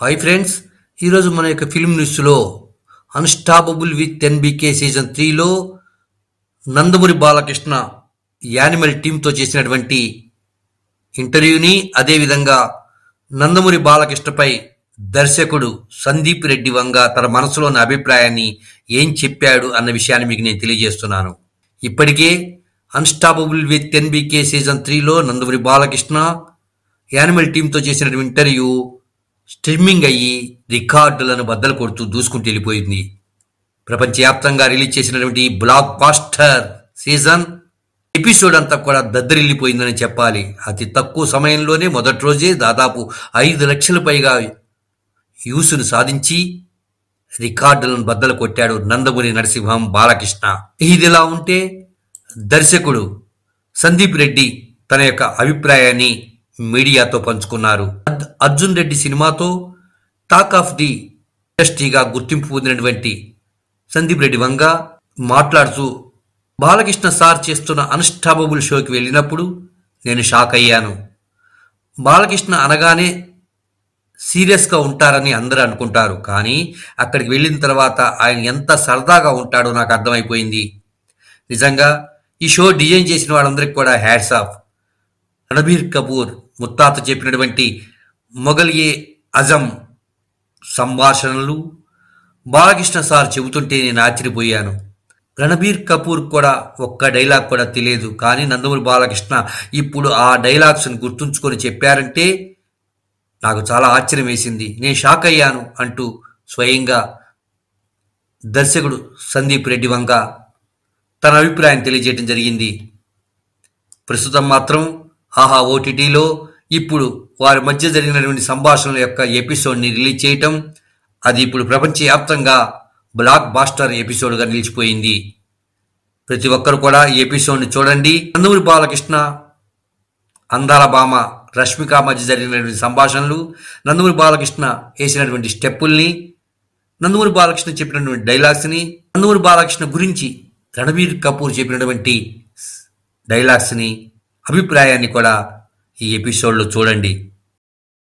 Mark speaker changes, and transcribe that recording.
Speaker 1: hi friends ఈరోజు మన యొక్క ఫిల్మ్ న్యూస్లో అన్స్టాపబుల్ విత్ బీకే సీజన్ త్రీలో నందమూరి బాలకృష్ణ యానిమల్ టీంతో చేసినటువంటి ఇంటర్వ్యూని అదేవిధంగా నందమూరి బాలకృష్ణపై దర్శకుడు సందీప్ రెడ్డి వంగ తన మనసులోని అభిప్రాయాన్ని ఏం చెప్పాడు అన్న విషయాన్ని మీకు నేను తెలియజేస్తున్నాను ఇప్పటికే అన్స్టాపబుల్ విత్ బీకే సీజన్ త్రీలో నందమూరి బాలకృష్ణ యానిమల్ టీంతో చేసినటువంటి ఇంటర్వ్యూ స్ట్రిమ్మింగ్ అయ్యి రికార్డులను బద్దలు కొడుతూ దూసుకుంటూ వెళ్ళిపోయింది ప్రపంచవ్యాప్తంగా రిలీజ్ చేసినటువంటి బ్లాక్ బాస్టర్ సీజన్ ఎపిసోడ్ అంతా కూడా దద్దరిల్లిపోయిందని చెప్పాలి అతి తక్కువ సమయంలోనే మొదటి రోజే దాదాపు ఐదు లక్షల పైగా యూసును సాధించి రికార్డులను బద్దలు కొట్టాడు నందమూరి నరసింహం బాలకృష్ణ ఇదిలా ఉంటే దర్శకుడు సందీప్ రెడ్డి తన యొక్క అభిప్రాయాన్ని మీడియాతో పంచుకున్నారు అర్జున్ రెడ్డి సినిమాతో టాక్ ఆఫ్ ది ఇండస్ట్రీగా గుర్తింపు పొందినటువంటి సందీప్ రెడ్డి వంగ మాట్లాడుతూ బాలకృష్ణ సార్ చేస్తున్న అన్స్టాపబుల్ షోకి వెళ్ళినప్పుడు నేను షాక్ అయ్యాను బాలకృష్ణ అనగానే సీరియస్గా ఉంటారని అందరూ అనుకుంటారు కానీ అక్కడికి వెళ్ళిన తర్వాత ఆయన ఎంత సరదాగా ఉంటాడో నాకు అర్థమైపోయింది నిజంగా ఈ షో డిజైన్ చేసిన వాళ్ళందరికీ కూడా హ్యాడ్స్ ఆఫ్ రణబీర్ కపూర్ ముత్తాత చెప్పినటువంటి మొఘల్ ఏ అజం సంభాషణలు బాలకృష్ణ సార్ చెబుతుంటే నేను ఆశ్చర్యపోయాను రణబీర్ కపూర్ కూడా ఒక్క డైలాగ్ కూడా తెలియదు కానీ నందమూరి బాలకృష్ణ ఇప్పుడు ఆ డైలాగ్స్ని గుర్తుంచుకొని చెప్పారంటే నాకు చాలా ఆశ్చర్యం వేసింది నేను షాక్ అయ్యాను అంటూ స్వయంగా దర్శకుడు సందీప్ రెడ్డి వంక తన అభిప్రాయం తెలియజేయడం జరిగింది ప్రస్తుతం మాత్రం ఆహా ఓటీటీలో ఇప్పుడు వారి మధ్య జరిగినటువంటి సంభాషణల యొక్క ఎపిసోడ్ని రిలీజ్ చేయటం అది ఇప్పుడు ప్రపంచవ్యాప్తంగా బ్లాక్ బాస్టర్ ఎపిసోడ్గా నిలిచిపోయింది ప్రతి ఒక్కరు కూడా ఈ ఎపిసోడ్ని చూడండి నందమూరి బాలకృష్ణ అందాల భామ రష్మిక మధ్య జరిగినటువంటి సంభాషణలు నందమూరి బాలకృష్ణ వేసినటువంటి స్టెప్పుల్ని నందమూరి బాలకృష్ణ చెప్పినటువంటి డైలాగ్స్ని నందమూరి బాలకృష్ణ గురించి రణబీర్ కపూర్ చెప్పినటువంటి డైలాగ్స్ని అభిప్రాయాన్ని కూడా ఈ ఎపిసోడ్లో చూడండి